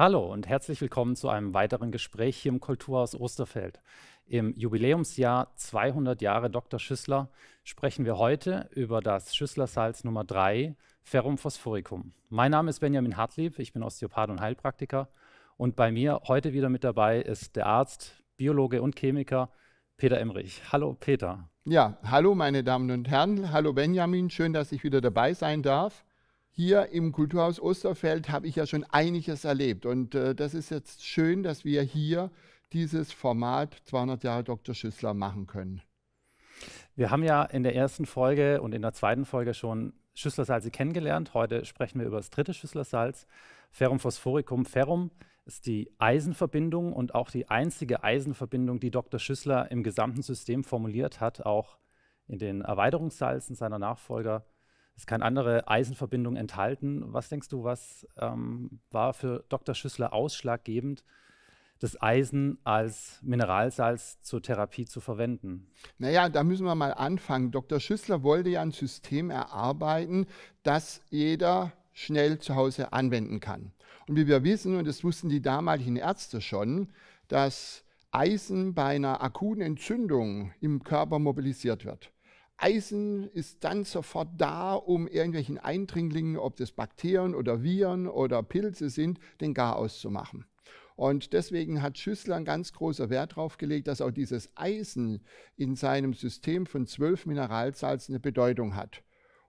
Hallo und herzlich willkommen zu einem weiteren Gespräch hier im Kulturhaus Osterfeld. Im Jubiläumsjahr 200 Jahre Dr. Schüssler sprechen wir heute über das Schüsslersalz Nummer 3, Ferrum phosphoricum. Mein Name ist Benjamin Hartlieb, ich bin Osteopath und Heilpraktiker und bei mir heute wieder mit dabei ist der Arzt, Biologe und Chemiker Peter Emrich. Hallo Peter. Ja, hallo meine Damen und Herren, hallo Benjamin, schön, dass ich wieder dabei sein darf hier im Kulturhaus Osterfeld habe ich ja schon einiges erlebt. Und äh, das ist jetzt schön, dass wir hier dieses Format 200 Jahre Dr. Schüssler machen können. Wir haben ja in der ersten Folge und in der zweiten Folge schon Schüsslersalze kennengelernt. Heute sprechen wir über das dritte Schüsslersalz, Ferrum phosphoricum. Ferrum ist die Eisenverbindung und auch die einzige Eisenverbindung, die Dr. Schüssler im gesamten System formuliert hat, auch in den Erweiterungssalzen seiner Nachfolger es kann andere Eisenverbindungen enthalten. Was denkst du, was ähm, war für Dr. Schüssler ausschlaggebend, das Eisen als Mineralsalz zur Therapie zu verwenden? Naja, da müssen wir mal anfangen. Dr. Schüssler wollte ja ein System erarbeiten, das jeder schnell zu Hause anwenden kann. Und wie wir wissen, und das wussten die damaligen Ärzte schon, dass Eisen bei einer akuten Entzündung im Körper mobilisiert wird. Eisen ist dann sofort da, um irgendwelchen Eindringlingen, ob das Bakterien oder Viren oder Pilze sind, den Garaus zu machen. Und deswegen hat Schüssler einen ganz großen Wert darauf gelegt, dass auch dieses Eisen in seinem System von zwölf Mineralsalzen eine Bedeutung hat.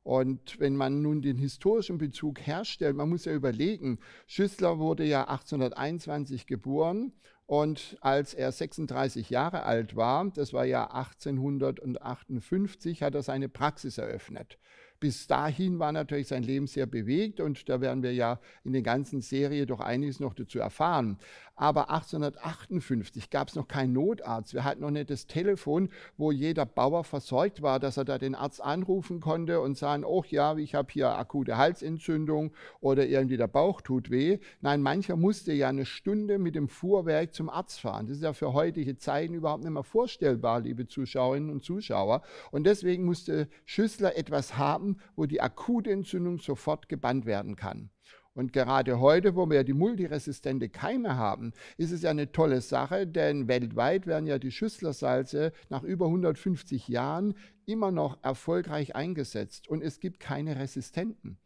Und wenn man nun den historischen Bezug herstellt, man muss ja überlegen, Schüssler wurde ja 1821 geboren und als er 36 Jahre alt war, das war ja 1858, hat er seine Praxis eröffnet. Bis dahin war natürlich sein Leben sehr bewegt und da werden wir ja in der ganzen Serie doch einiges noch dazu erfahren. Aber 1858 gab es noch keinen Notarzt. Wir hatten noch nicht das Telefon, wo jeder Bauer versorgt war, dass er da den Arzt anrufen konnte und sagen, oh ja, ich habe hier akute Halsentzündung oder irgendwie der Bauch tut weh. Nein, mancher musste ja eine Stunde mit dem Fuhrwerk zum Arzt fahren. Das ist ja für heutige Zeiten überhaupt nicht mehr vorstellbar, liebe Zuschauerinnen und Zuschauer. Und deswegen musste Schüssler etwas haben, haben, wo die akute Entzündung sofort gebannt werden kann. Und gerade heute, wo wir ja die multiresistente Keime haben, ist es ja eine tolle Sache, denn weltweit werden ja die Schüsslersalze nach über 150 Jahren immer noch erfolgreich eingesetzt und es gibt keine Resistenten.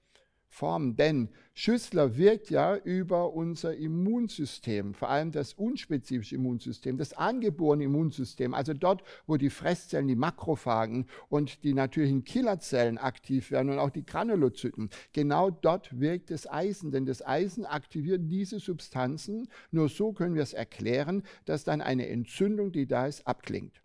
Formen. Denn Schüssler wirkt ja über unser Immunsystem, vor allem das unspezifische Immunsystem, das angeborene Immunsystem, also dort, wo die Fresszellen, die Makrophagen und die natürlichen Killerzellen aktiv werden und auch die Granulozyten. Genau dort wirkt das Eisen, denn das Eisen aktiviert diese Substanzen. Nur so können wir es erklären, dass dann eine Entzündung, die da ist, abklingt.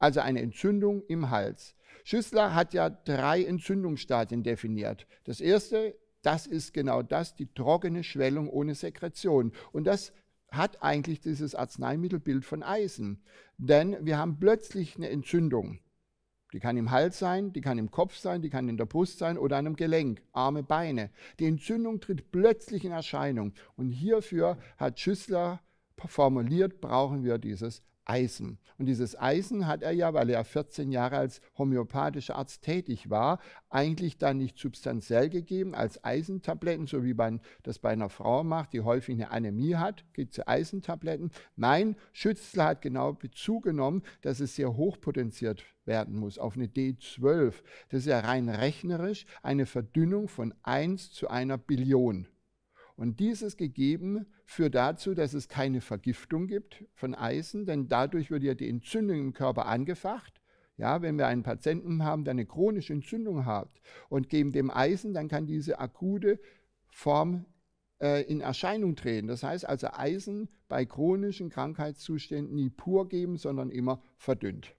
Also eine Entzündung im Hals. Schüssler hat ja drei Entzündungsstadien definiert. Das erste das ist genau das, die trockene Schwellung ohne Sekretion. Und das hat eigentlich dieses Arzneimittelbild von Eisen. Denn wir haben plötzlich eine Entzündung. Die kann im Hals sein, die kann im Kopf sein, die kann in der Brust sein oder an einem Gelenk, Arme, Beine. Die Entzündung tritt plötzlich in Erscheinung. Und hierfür hat Schüssler formuliert, brauchen wir dieses Eisen. Und dieses Eisen hat er ja, weil er 14 Jahre als homöopathischer Arzt tätig war, eigentlich dann nicht substanziell gegeben als Eisentabletten, so wie man das bei einer Frau macht, die häufig eine Anämie hat, gibt es Eisentabletten. Nein, Schützler hat genau zugenommen, dass es sehr hochpotenziert werden muss, auf eine D12. Das ist ja rein rechnerisch eine Verdünnung von 1 zu einer Billion. Und dieses gegeben, führt dazu, dass es keine Vergiftung gibt von Eisen, denn dadurch wird ja die Entzündung im Körper angefacht. Ja, wenn wir einen Patienten haben, der eine chronische Entzündung hat und geben dem Eisen, dann kann diese akute Form äh, in Erscheinung treten. Das heißt also Eisen bei chronischen Krankheitszuständen nie pur geben, sondern immer verdünnt.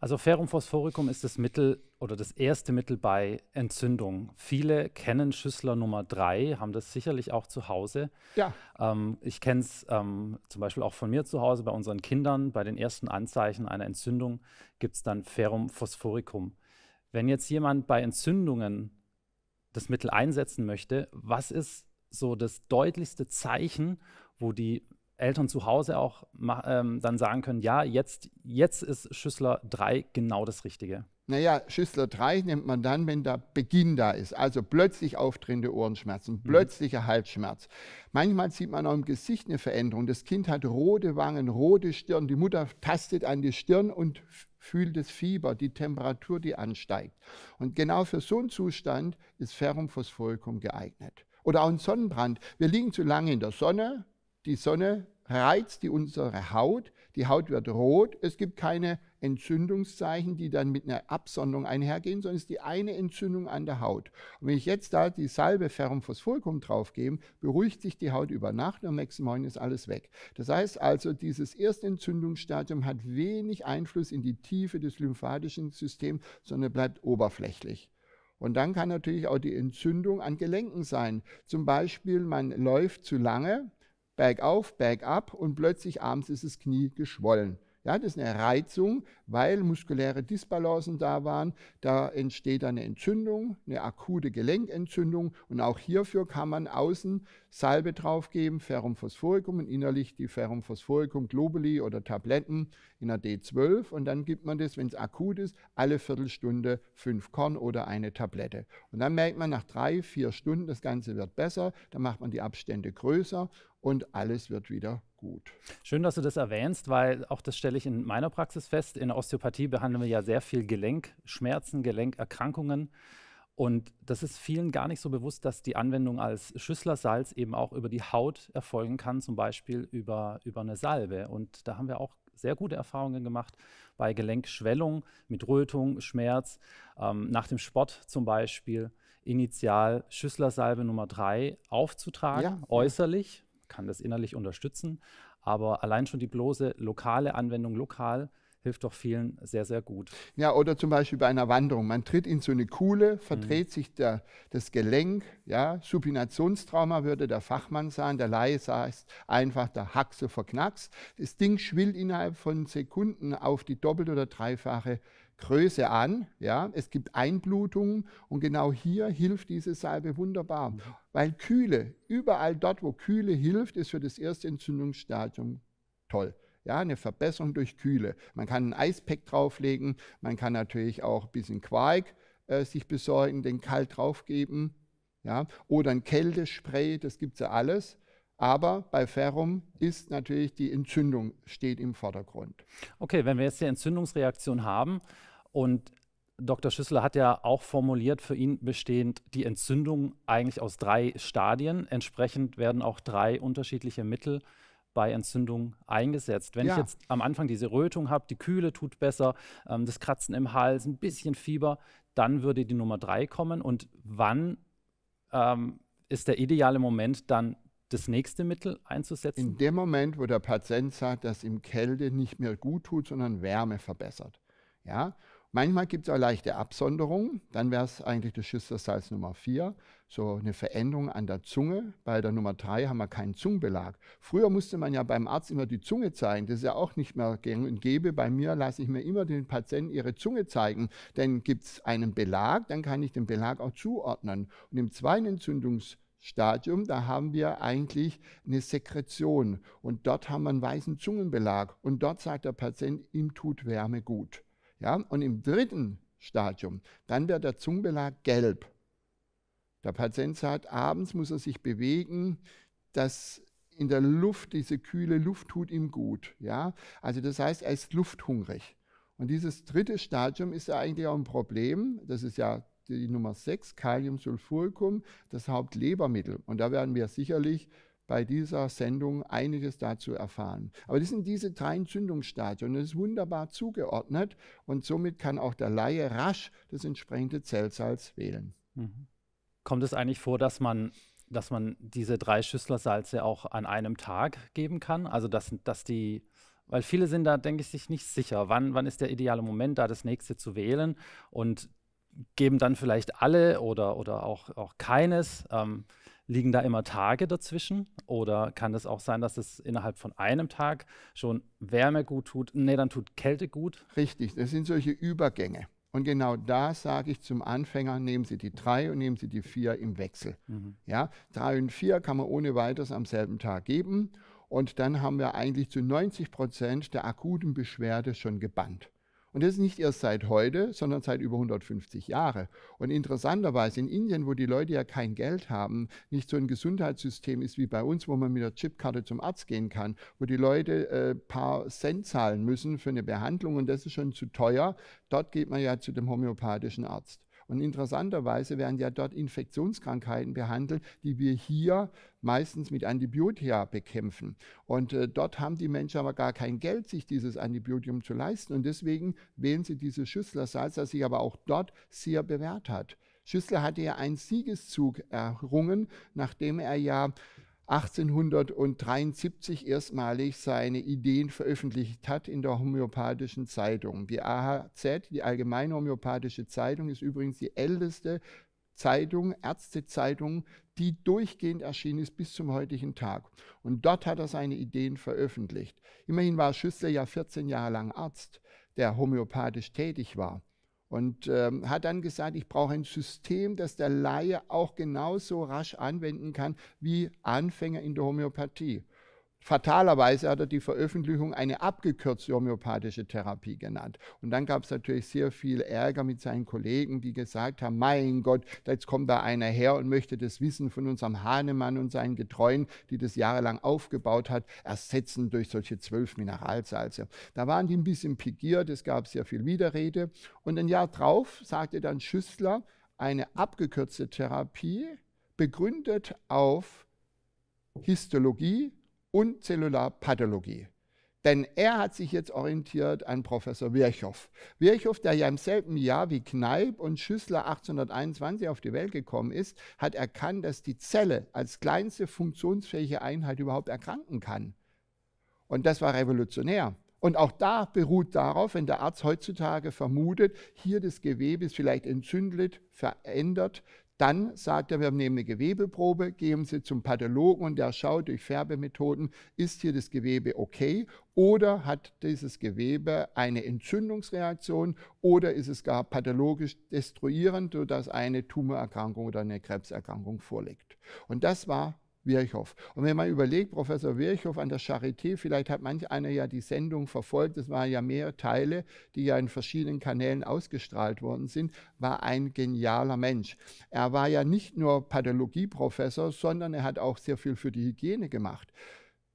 Also Ferrum phosphoricum ist das Mittel oder das erste Mittel bei Entzündung. Viele kennen Schüssler Nummer 3, haben das sicherlich auch zu Hause. Ja. Ähm, ich kenne es ähm, zum Beispiel auch von mir zu Hause, bei unseren Kindern. Bei den ersten Anzeichen einer Entzündung gibt es dann Ferrum phosphoricum. Wenn jetzt jemand bei Entzündungen das Mittel einsetzen möchte, was ist so das deutlichste Zeichen, wo die Eltern zu Hause auch ähm, dann sagen können, ja, jetzt, jetzt ist Schüssler 3 genau das Richtige. Naja, Schüssler 3 nimmt man dann, wenn der Beginn da ist. Also plötzlich auftretende Ohrenschmerzen, mhm. plötzlicher Halsschmerz. Manchmal sieht man auch im Gesicht eine Veränderung. Das Kind hat rote Wangen, rote Stirn. Die Mutter tastet an die Stirn und fühlt das Fieber, die Temperatur, die ansteigt. Und genau für so einen Zustand ist Ferrum geeignet. Oder auch ein Sonnenbrand. Wir liegen zu lange in der Sonne, die Sonne reizt die unsere Haut, die Haut wird rot, es gibt keine Entzündungszeichen, die dann mit einer Absonderung einhergehen, sondern es ist die eine Entzündung an der Haut. Und wenn ich jetzt da die Salbe Ferrum Phosphoricum draufgebe, beruhigt sich die Haut über Nacht und am nächsten Morgen ist alles weg. Das heißt also, dieses erste Entzündungsstadium hat wenig Einfluss in die Tiefe des lymphatischen Systems, sondern bleibt oberflächlich. Und dann kann natürlich auch die Entzündung an Gelenken sein. Zum Beispiel, man läuft zu lange, bergauf, bergab und plötzlich abends ist das Knie geschwollen. Ja, das ist eine Reizung, weil muskuläre Disbalancen da waren. Da entsteht eine Entzündung, eine akute Gelenkentzündung. Und auch hierfür kann man außen Salbe draufgeben, Ferrum phosphoricum und innerlich die Ferrum phosphoricum Globuli oder Tabletten in der D12. Und dann gibt man das, wenn es akut ist, alle Viertelstunde fünf Korn oder eine Tablette. Und dann merkt man nach drei, vier Stunden, das Ganze wird besser. Dann macht man die Abstände größer und alles wird wieder besser gut. Schön, dass du das erwähnst, weil auch das stelle ich in meiner Praxis fest. In Osteopathie behandeln wir ja sehr viel Gelenkschmerzen, Gelenkerkrankungen. Und das ist vielen gar nicht so bewusst, dass die Anwendung als Schüsslersalz eben auch über die Haut erfolgen kann, zum Beispiel über, über eine Salbe. Und da haben wir auch sehr gute Erfahrungen gemacht bei Gelenkschwellung mit Rötung, Schmerz, ähm, nach dem Sport zum Beispiel, initial Schüsslersalbe Nummer 3 aufzutragen, ja, äußerlich, kann das innerlich unterstützen. Aber allein schon die bloße lokale Anwendung lokal hilft doch vielen sehr, sehr gut. Ja, oder zum Beispiel bei einer Wanderung. Man tritt in so eine Kuhle, verdreht mhm. sich der, das Gelenk. Ja, Supinationstrauma würde der Fachmann sagen. Der Laie sagt einfach, der Haxe verknackst. Das Ding schwillt innerhalb von Sekunden auf die doppelt- oder dreifache Größe an. Ja? Es gibt Einblutungen und genau hier hilft diese Salbe wunderbar. Weil Kühle, überall dort, wo Kühle hilft, ist für das erste Entzündungsstadium toll. Ja, eine Verbesserung durch Kühle. Man kann ein Eispack drauflegen, man kann natürlich auch ein bisschen Quark äh, sich besorgen, den kalt draufgeben. Ja? Oder ein Kältespray, das gibt es ja alles. Aber bei Ferrum ist natürlich die Entzündung steht im Vordergrund. Okay, wenn wir jetzt die Entzündungsreaktion haben und Dr. Schüssler hat ja auch formuliert, für ihn bestehend die Entzündung eigentlich aus drei Stadien. Entsprechend werden auch drei unterschiedliche Mittel bei Entzündung eingesetzt. Wenn ja. ich jetzt am Anfang diese Rötung habe, die Kühle tut besser, ähm, das Kratzen im Hals, ein bisschen Fieber, dann würde die Nummer drei kommen. Und wann ähm, ist der ideale Moment, dann das nächste Mittel einzusetzen? In dem Moment, wo der Patient sagt, dass ihm Kälte nicht mehr gut tut, sondern Wärme verbessert. Ja? Manchmal gibt es auch leichte Absonderungen, dann wäre es eigentlich das Schistersalz Nummer 4, so eine Veränderung an der Zunge. Bei der Nummer 3 haben wir keinen Zungenbelag. Früher musste man ja beim Arzt immer die Zunge zeigen, das ist ja auch nicht mehr gängig und gäbe. Bei mir lasse ich mir immer den Patienten ihre Zunge zeigen, denn gibt es einen Belag, dann kann ich den Belag auch zuordnen. Und im zweiten Entzündungs Stadium, da haben wir eigentlich eine Sekretion und dort haben wir einen weißen Zungenbelag und dort sagt der Patient, ihm tut Wärme gut. Ja? Und im dritten Stadium, dann wird der Zungenbelag gelb. Der Patient sagt, abends muss er sich bewegen, dass in der Luft, diese kühle Luft tut ihm gut. Ja? Also das heißt, er ist lufthungrig. Und dieses dritte Stadium ist ja eigentlich auch ein Problem. Das ist ja die Nummer 6, Kaliumsulfuricum, das Hauptlebermittel. Und da werden wir sicherlich bei dieser Sendung einiges dazu erfahren. Aber das sind diese drei Entzündungsstadien. Das ist wunderbar zugeordnet und somit kann auch der Laie rasch das entsprechende Zellsalz wählen. Mhm. Kommt es eigentlich vor, dass man, dass man diese drei Schüssler Salze auch an einem Tag geben kann? Also, dass, dass die, weil viele sind da, denke ich, sich nicht sicher, wann, wann ist der ideale Moment, da das nächste zu wählen. Und geben dann vielleicht alle oder, oder auch, auch keines. Ähm, liegen da immer Tage dazwischen? Oder kann es auch sein, dass es innerhalb von einem Tag schon Wärme gut tut? Nee, dann tut Kälte gut. Richtig, das sind solche Übergänge. Und genau da sage ich zum Anfänger, nehmen Sie die drei und nehmen Sie die vier im Wechsel. Mhm. Ja, drei und vier kann man ohne weiteres am selben Tag geben. Und dann haben wir eigentlich zu 90 Prozent der akuten Beschwerde schon gebannt. Und das ist nicht erst seit heute, sondern seit über 150 Jahren. Und interessanterweise in Indien, wo die Leute ja kein Geld haben, nicht so ein Gesundheitssystem ist wie bei uns, wo man mit der Chipkarte zum Arzt gehen kann, wo die Leute ein äh, paar Cent zahlen müssen für eine Behandlung und das ist schon zu teuer. Dort geht man ja zu dem homöopathischen Arzt. Und interessanterweise werden ja dort Infektionskrankheiten behandelt, die wir hier meistens mit Antibiotika bekämpfen. Und äh, dort haben die Menschen aber gar kein Geld, sich dieses Antibiotikum zu leisten. Und deswegen wählen sie dieses Schüsslersalz, das sich aber auch dort sehr bewährt hat. Schüssler hatte ja einen Siegeszug errungen, nachdem er ja 1873 erstmalig seine Ideen veröffentlicht hat in der homöopathischen Zeitung. Die AHZ, die Allgemeine Homöopathische Zeitung, ist übrigens die älteste Zeitung, Ärztezeitung, die durchgehend erschienen ist bis zum heutigen Tag. Und dort hat er seine Ideen veröffentlicht. Immerhin war Schüssler ja 14 Jahre lang Arzt, der homöopathisch tätig war. Und ähm, hat dann gesagt, ich brauche ein System, das der Laie auch genauso rasch anwenden kann wie Anfänger in der Homöopathie. Fatalerweise hat er die Veröffentlichung eine abgekürzte homöopathische Therapie genannt. Und dann gab es natürlich sehr viel Ärger mit seinen Kollegen, die gesagt haben, mein Gott, jetzt kommt da einer her und möchte das Wissen von unserem Hahnemann und seinen Getreuen, die das jahrelang aufgebaut hat, ersetzen durch solche zwölf Mineralsalze. Da waren die ein bisschen pikiert, es gab sehr viel Widerrede. Und ein Jahr drauf sagte dann Schüssler, eine abgekürzte Therapie, begründet auf Histologie, und Zellularpathologie. Denn er hat sich jetzt orientiert an Professor Virchow. Virchow, der ja im selben Jahr wie Kneipp und Schüssler 1821 auf die Welt gekommen ist, hat erkannt, dass die Zelle als kleinste funktionsfähige Einheit überhaupt erkranken kann. Und das war revolutionär. Und auch da beruht darauf, wenn der Arzt heutzutage vermutet, hier das Gewebe ist vielleicht entzündet, verändert, dann sagt er, wir nehmen eine Gewebeprobe, geben sie zum Pathologen und der schaut durch Färbemethoden, ist hier das Gewebe okay oder hat dieses Gewebe eine Entzündungsreaktion oder ist es gar pathologisch destruierend, sodass eine Tumorerkrankung oder eine Krebserkrankung vorliegt. Und das war Virchow. Und wenn man überlegt, Professor Wirchhoff an der Charité, vielleicht hat manch einer ja die Sendung verfolgt, es waren ja mehrere Teile, die ja in verschiedenen Kanälen ausgestrahlt worden sind, war ein genialer Mensch. Er war ja nicht nur Pathologieprofessor, sondern er hat auch sehr viel für die Hygiene gemacht.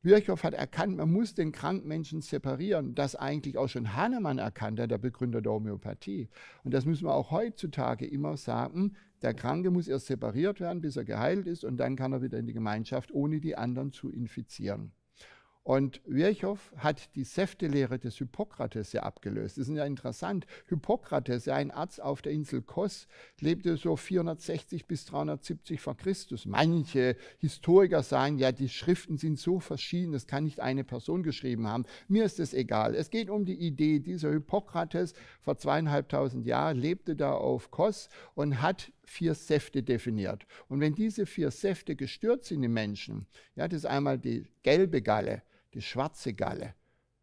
Wirchhoff hat erkannt, man muss den Krankmenschen separieren, das eigentlich auch schon Hahnemann erkannt hat, der Begründer der Homöopathie. Und das müssen wir auch heutzutage immer sagen, der Kranke muss erst separiert werden, bis er geheilt ist und dann kann er wieder in die Gemeinschaft, ohne die anderen zu infizieren. Und Virchow hat die Säftelehre des Hippokrates ja abgelöst. Das ist ja interessant. Hippokrates, ein Arzt auf der Insel Kos, lebte so 460 bis 370 vor Christus. Manche Historiker sagen, ja, die Schriften sind so verschieden, das kann nicht eine Person geschrieben haben. Mir ist es egal. Es geht um die Idee, dieser Hippokrates vor zweieinhalbtausend Jahren lebte da auf Kos und hat vier Säfte definiert. Und wenn diese vier Säfte gestört sind im Menschen, ja, das ist einmal die gelbe Galle, die schwarze Galle,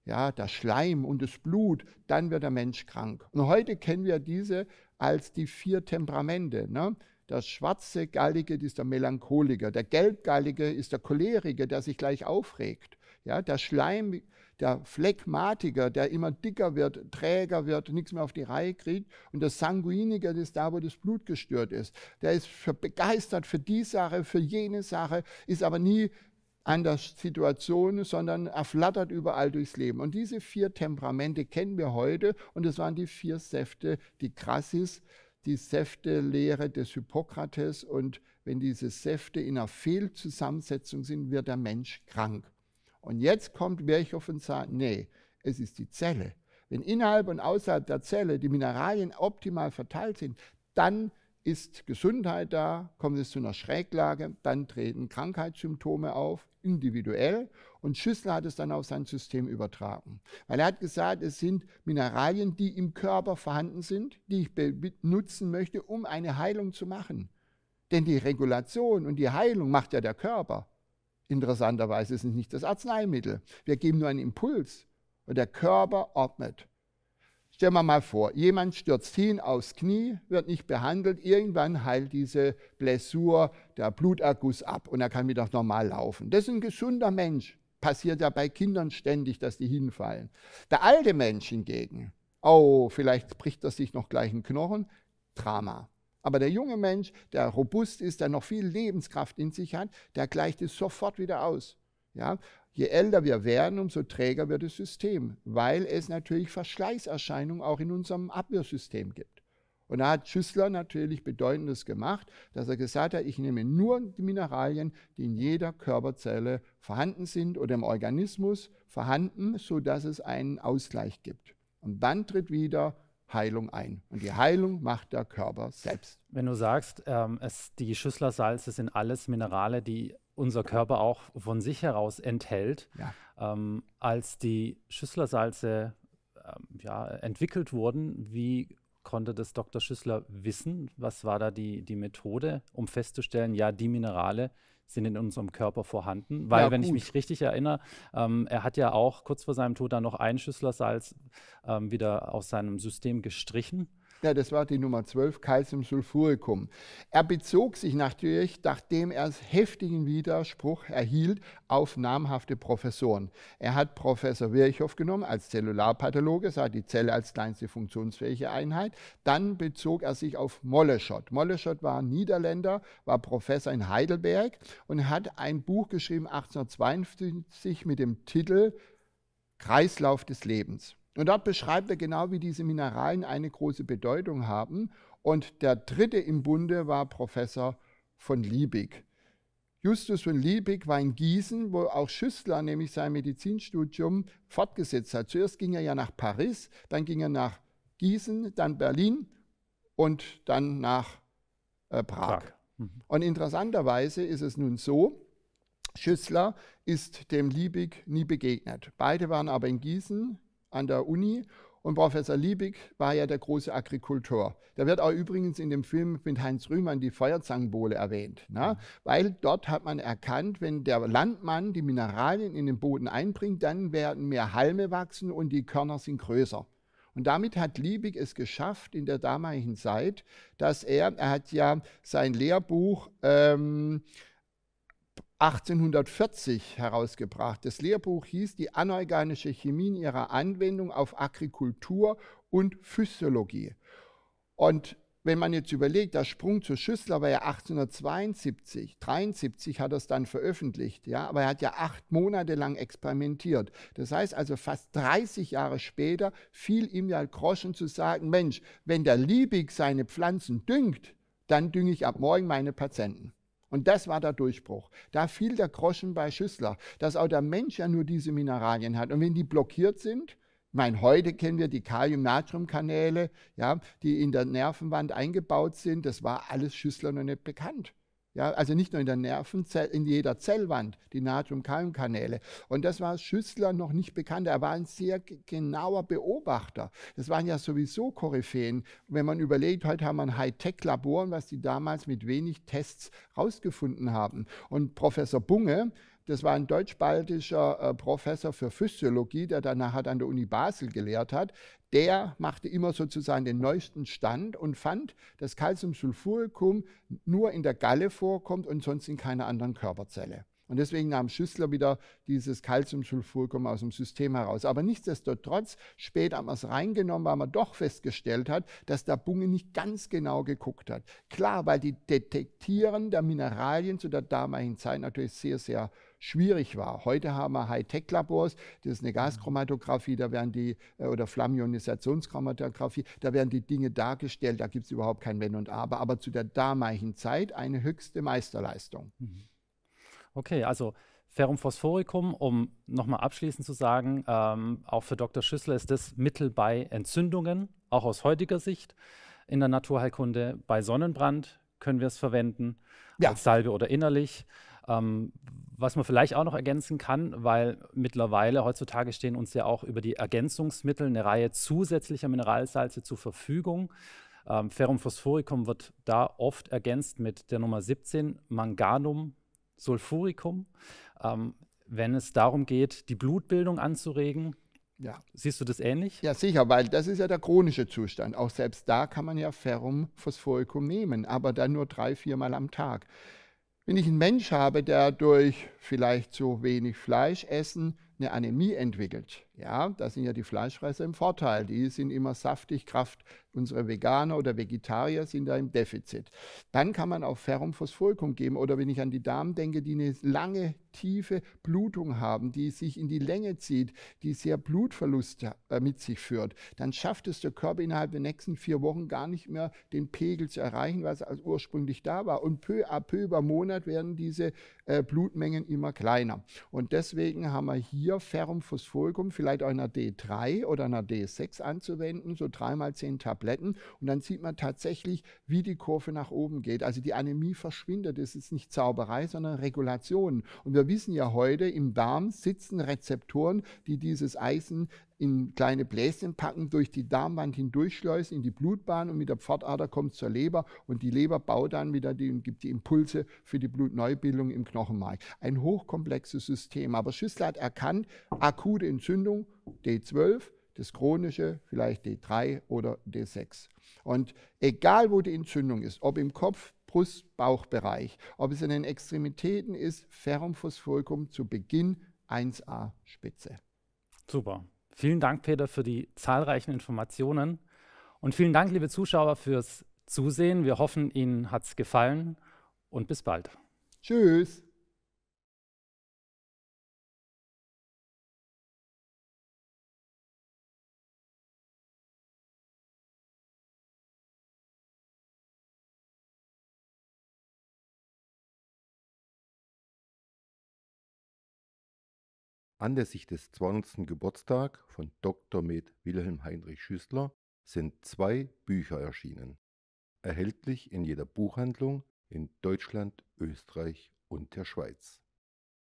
ja, der Schleim und das Blut, dann wird der Mensch krank. Und heute kennen wir diese als die vier Temperamente. Ne? Der schwarze Gallige ist der Melancholiker, der gelbgallige ist der Choleriker, der sich gleich aufregt. Ja, der Schleim der Phlegmatiker, der immer dicker wird, träger wird, nichts mehr auf die Reihe kriegt. Und der Sanguiniker, das ist da, wo das Blut gestört ist. Der ist begeistert für die Sache, für jene Sache, ist aber nie an der Situation, sondern erflattert überall durchs Leben. Und diese vier Temperamente kennen wir heute und das waren die vier Säfte, die Krassis, die Säfte-Lehre des Hippokrates und wenn diese Säfte in einer Fehlzusammensetzung sind, wird der Mensch krank. Und jetzt kommt Virchow und sagt, nee, es ist die Zelle. Wenn innerhalb und außerhalb der Zelle die Mineralien optimal verteilt sind, dann ist Gesundheit da, kommt es zu einer Schräglage, dann treten Krankheitssymptome auf, individuell. Und Schüssler hat es dann auf sein System übertragen. Weil er hat gesagt, es sind Mineralien, die im Körper vorhanden sind, die ich benutzen möchte, um eine Heilung zu machen. Denn die Regulation und die Heilung macht ja der Körper. Interessanterweise ist es nicht das Arzneimittel. Wir geben nur einen Impuls und der Körper ordnet. Stellen wir mal vor, jemand stürzt hin aufs Knie, wird nicht behandelt, irgendwann heilt diese Blessur, der Bluterguss ab und er kann wieder normal laufen. Das ist ein gesunder Mensch. Passiert ja bei Kindern ständig, dass die hinfallen. Der alte Mensch hingegen, oh, vielleicht bricht er sich noch gleich einen Knochen, Drama. Aber der junge Mensch, der robust ist, der noch viel Lebenskraft in sich hat, der gleicht es sofort wieder aus. Ja? Je älter wir werden, umso träger wird das System, weil es natürlich Verschleißerscheinungen auch in unserem Abwehrsystem gibt. Und da hat Schüssler natürlich Bedeutendes gemacht, dass er gesagt hat, ich nehme nur die Mineralien, die in jeder Körperzelle vorhanden sind oder im Organismus vorhanden, sodass es einen Ausgleich gibt. Und dann tritt wieder Heilung ein. Und die Heilung macht der Körper selbst. Wenn du sagst, ähm, es, die Schüsslersalze sind alles Minerale, die unser Körper auch von sich heraus enthält. Ja. Ähm, als die Schüsslersalze ähm, ja, entwickelt wurden, wie konnte das Dr. Schüssler wissen? Was war da die, die Methode, um festzustellen, ja, die Minerale sind in unserem Körper vorhanden? Weil, ja, wenn ich mich richtig erinnere, ähm, er hat ja auch kurz vor seinem Tod dann noch ein Schüsslersalz ähm, wieder aus seinem System gestrichen. Ja, das war die Nummer 12, Calcium Sulfuricum. Er bezog sich natürlich, nachdem er heftigen Widerspruch erhielt, auf namhafte Professoren. Er hat Professor Virchow genommen als Zellularpathologe, sah die Zelle als kleinste funktionsfähige Einheit. Dann bezog er sich auf Molleschott. Molleschott war Niederländer, war Professor in Heidelberg und hat ein Buch geschrieben 1852 mit dem Titel Kreislauf des Lebens. Und dort beschreibt er genau, wie diese Mineralien eine große Bedeutung haben. Und der dritte im Bunde war Professor von Liebig. Justus von Liebig war in Gießen, wo auch Schüssler nämlich sein Medizinstudium fortgesetzt hat. Zuerst ging er ja nach Paris, dann ging er nach Gießen, dann Berlin und dann nach äh, Prag. Prag. Mhm. Und interessanterweise ist es nun so, Schüssler ist dem Liebig nie begegnet. Beide waren aber in Gießen an der Uni. Und Professor Liebig war ja der große Agrikultor. Der wird auch übrigens in dem Film mit Heinz Rühmann die Feuerzangenbowle erwähnt. Ne? Weil dort hat man erkannt, wenn der Landmann die Mineralien in den Boden einbringt, dann werden mehr Halme wachsen und die Körner sind größer. Und damit hat Liebig es geschafft in der damaligen Zeit, dass er, er hat ja sein Lehrbuch ähm, 1840 herausgebracht. Das Lehrbuch hieß Die anorganische Chemie in ihrer Anwendung auf Agrikultur und Physiologie. Und wenn man jetzt überlegt, der Sprung zu Schüssler war ja 1872, 73 hat er es dann veröffentlicht, ja, aber er hat ja acht Monate lang experimentiert. Das heißt also fast 30 Jahre später fiel ihm ja Groschen zu sagen, Mensch, wenn der Liebig seine Pflanzen düngt, dann dünge ich ab morgen meine Patienten. Und das war der Durchbruch. Da fiel der Groschen bei Schüssler, dass auch der Mensch ja nur diese Mineralien hat. Und wenn die blockiert sind, ich meine, heute kennen wir die Kalium-Natrium-Kanäle, ja, die in der Nervenwand eingebaut sind. Das war alles Schüssler noch nicht bekannt. Ja, also nicht nur in der Nervenzelle, in jeder Zellwand, die Natrium-Kalm-Kanäle. Und das war Schüssler noch nicht bekannt. Er war ein sehr genauer Beobachter. Das waren ja sowieso Koryphäen. Wenn man überlegt, heute haben wir ein hightech labor was die damals mit wenig Tests rausgefunden haben. Und Professor Bunge, das war ein deutsch-baltischer äh, Professor für Physiologie, der danach nachher an der Uni Basel gelehrt hat. Der machte immer sozusagen den neuesten Stand und fand, dass Calciumsulfuricum nur in der Galle vorkommt und sonst in keiner anderen Körperzelle. Und deswegen nahm Schüssler wieder dieses Calciumsulfuricum aus dem System heraus. Aber nichtsdestotrotz, spät haben wir es reingenommen, weil man doch festgestellt hat, dass der Bunge nicht ganz genau geguckt hat. Klar, weil die Detektieren der Mineralien zu der damaligen Zeit natürlich sehr, sehr schwierig war. Heute haben wir Hightech-Labors, das ist eine mhm. Gaschromatographie, da werden die, äh, oder Flammionisationschromatographie, da werden die Dinge dargestellt, da gibt es überhaupt kein Wenn und Aber, aber zu der damaligen Zeit eine höchste Meisterleistung. Mhm. Okay, also Ferrum phosphoricum, um nochmal abschließend zu sagen, ähm, auch für Dr. Schüssler ist das Mittel bei Entzündungen, auch aus heutiger Sicht in der Naturheilkunde. Bei Sonnenbrand können wir es verwenden, ja. als Salbe oder innerlich. Ähm, was man vielleicht auch noch ergänzen kann, weil mittlerweile heutzutage stehen uns ja auch über die Ergänzungsmittel eine Reihe zusätzlicher Mineralsalze zur Verfügung. Ähm, Ferrum phosphoricum wird da oft ergänzt mit der Nummer 17, Manganum sulfuricum. Ähm, wenn es darum geht, die Blutbildung anzuregen, ja. Siehst du das ähnlich? Ja, sicher, weil das ist ja der chronische Zustand. Auch selbst da kann man ja Ferrum phosphoricum nehmen, aber dann nur drei, viermal am Tag. Wenn ich einen Mensch habe, der durch vielleicht zu wenig Fleisch essen eine Anämie entwickelt, ja, da sind ja die Fleischfresser im Vorteil. Die sind immer saftig, Kraft unsere Veganer oder Vegetarier sind da im Defizit. Dann kann man auch Ferrum Phosphoricum geben oder wenn ich an die Damen denke, die eine lange, tiefe Blutung haben, die sich in die Länge zieht, die sehr Blutverlust äh, mit sich führt, dann schafft es der Körper innerhalb der nächsten vier Wochen gar nicht mehr, den Pegel zu erreichen, was ursprünglich da war. Und peu à peu über Monat werden diese äh, Blutmengen immer kleiner. Und deswegen haben wir hier Ferrum Phosphoricum, vielleicht vielleicht auch einer D3 oder einer D6 anzuwenden, so dreimal zehn Tabletten. Und dann sieht man tatsächlich, wie die Kurve nach oben geht. Also die Anämie verschwindet. Es ist nicht Zauberei, sondern Regulation. Und wir wissen ja heute, im Darm sitzen Rezeptoren, die dieses Eisen in kleine Bläschen packen, durch die Darmwand hindurchschleusen, in die Blutbahn und mit der Pfortader kommt es zur Leber und die Leber baut dann wieder die und gibt die Impulse für die Blutneubildung im Knochenmark. Ein hochkomplexes System. Aber Schüssel hat erkannt, akute Entzündung, D12, das chronische, vielleicht D3 oder D6. Und egal, wo die Entzündung ist, ob im Kopf, Brust, Bauchbereich, ob es in den Extremitäten ist, Ferrum zu Beginn 1a Spitze. Super. Vielen Dank, Peter, für die zahlreichen Informationen. Und vielen Dank, liebe Zuschauer, fürs Zusehen. Wir hoffen, Ihnen hat es gefallen und bis bald. Tschüss. Anlässlich des 20. Geburtstag von Dr. Med Wilhelm Heinrich Schüssler sind zwei Bücher erschienen, erhältlich in jeder Buchhandlung in Deutschland, Österreich und der Schweiz.